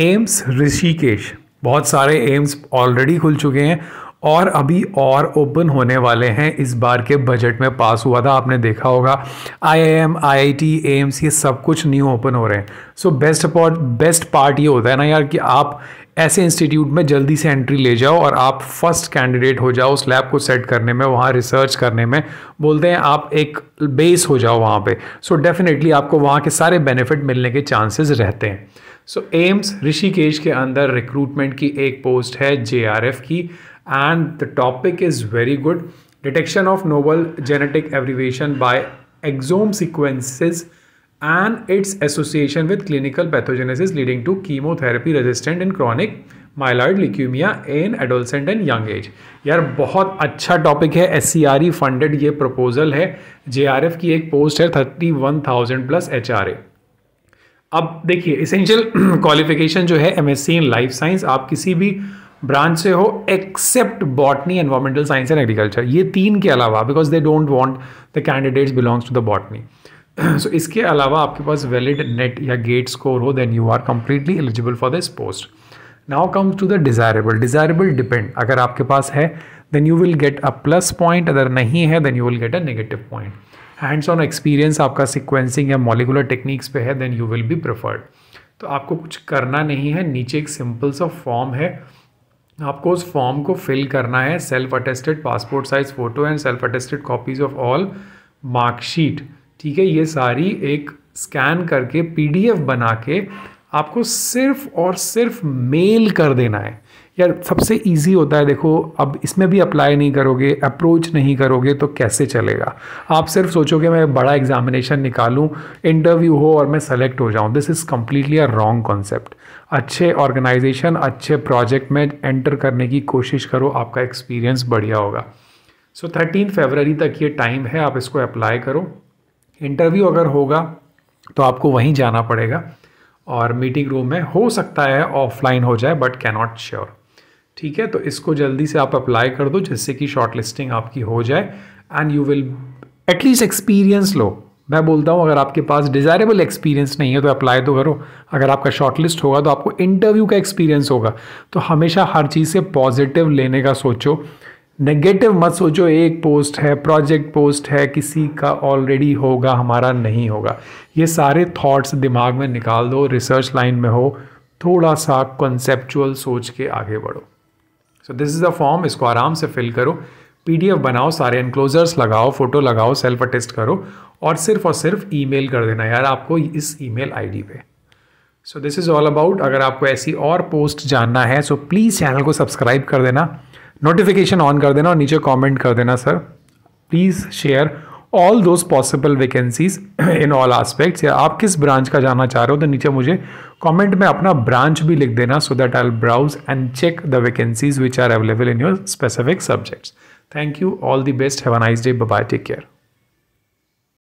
AIIMS Rishikesh बहुत सारे AIIMS already खुल चुके हैं और अभी और ओपन होने वाले हैं इस बार के बजट में पास हुआ था आपने देखा होगा आईआईएम, आईआईटी, एम्स ये सब कुछ न्यू ओपन हो रहे हैं सो बेस्ट बेस्ट पार्ट ये होता है ना यार कि आप ऐसे इंस्टीट्यूट में जल्दी से एंट्री ले जाओ और आप फर्स्ट कैंडिडेट हो जाओ उस लैब को सेट करने में वहाँ रिसर्च करने में बोलते हैं आप एक बेस हो जाओ वहाँ पे सो so डेफिनेटली आपको वहाँ के सारे बेनिफिट मिलने के चांसेस रहते हैं सो so, एम्स ऋषिकेश के अंदर रिक्रूटमेंट की एक पोस्ट है जे की and the topic is very good detection of novel genetic aberration by exome sequences and its association with clinical pathogenesis leading to chemotherapy resistant in chronic myeloid leukemia in adolescent and young age यार बहुत अच्छा topic है S C R E funded ये proposal है J R F की एक post है thirty one thousand plus H R A अब देखिए इसेंशियल क्वालिफिकेशन जो है M S C in life science आप किसी भी ब्रांच से हो except botany environmental science and agriculture ये तीन के अलावा because they don't want the candidates belongs to the botany so so, इसके अलावा आपके पास वैलिड नेट या गेट स्कोर हो then you are completely eligible for this post now comes to the desirable desirable depend अगर आपके पास है then you will get a plus point अगर नहीं है then you will get a negative point hands on experience आपका sequencing या molecular techniques पे है then you will be preferred तो आपको कुछ करना नहीं है नीचे एक सिंपल सा फॉर्म है आपको उस फॉर्म को फिल करना है self attested passport size photo and self attested copies of all marksheet ठीक है ये सारी एक स्कैन करके पीडीएफ बना के आपको सिर्फ और सिर्फ मेल कर देना है यार सबसे इजी होता है देखो अब इसमें भी अप्लाई नहीं करोगे अप्रोच नहीं करोगे तो कैसे चलेगा आप सिर्फ सोचोगे मैं बड़ा एग्जामिनेशन निकालूं इंटरव्यू हो और मैं सेलेक्ट हो जाऊं this is completely a wrong concept अच्छे ऑर्गेनाइजेशन अच्छे प्रोजेक्ट में एंटर करने की कोशिश करो आपका एक्सपीरियंस बढ़िया होगा सो थर्टीन फेबररी तक ये टाइम है आप इसको अप्लाई करो इंटरव्यू अगर होगा तो आपको वहीं जाना पड़ेगा और मीटिंग रूम में हो सकता है ऑफलाइन हो जाए बट कैनॉट श्योर ठीक है तो इसको जल्दी से आप अप्लाई कर दो जिससे कि शॉर्ट लिस्टिंग आपकी हो जाए and you will at least experience लो मैं बोलता हूँ अगर आपके पास डिज़ायरेबल एक्सपीरियंस नहीं है तो अप्लाई तो करो अगर आपका शॉर्ट लिस्ट होगा तो आपको इंटरव्यू का एक्सपीरियंस होगा तो हमेशा हर चीज़ से पॉजिटिव लेने का सोचो नेगेटिव मत सोचो एक पोस्ट है प्रोजेक्ट पोस्ट है किसी का ऑलरेडी होगा हमारा नहीं होगा ये सारे थॉट्स दिमाग में निकाल दो रिसर्च लाइन में हो थोड़ा सा कॉन्सेप्चुअल सोच के आगे बढ़ो so this is the form इसको आराम से फिल करो पी बनाओ सारे एनक्लोजर्स लगाओ फोटो लगाओ सेल्फ अटेस्ट करो और सिर्फ और सिर्फ ईमेल कर देना यार आपको इस ईमेल आईडी पे so this is all about अगर आपको ऐसी और पोस्ट जानना है सो प्लीज़ चैनल को सब्सक्राइब कर देना नोटिफिकेशन ऑन कर देना और नीचे कमेंट कर देना sir please share all those possible vacancies in all aspects या आप किस ब्रांच का जाना चाह रहे हो तो नीचे मुझे कमेंट में अपना ब्रांच भी लिख देना so that I browse and check the vacancies which are available in your specific subjects thank you all the best have a nice day bye take care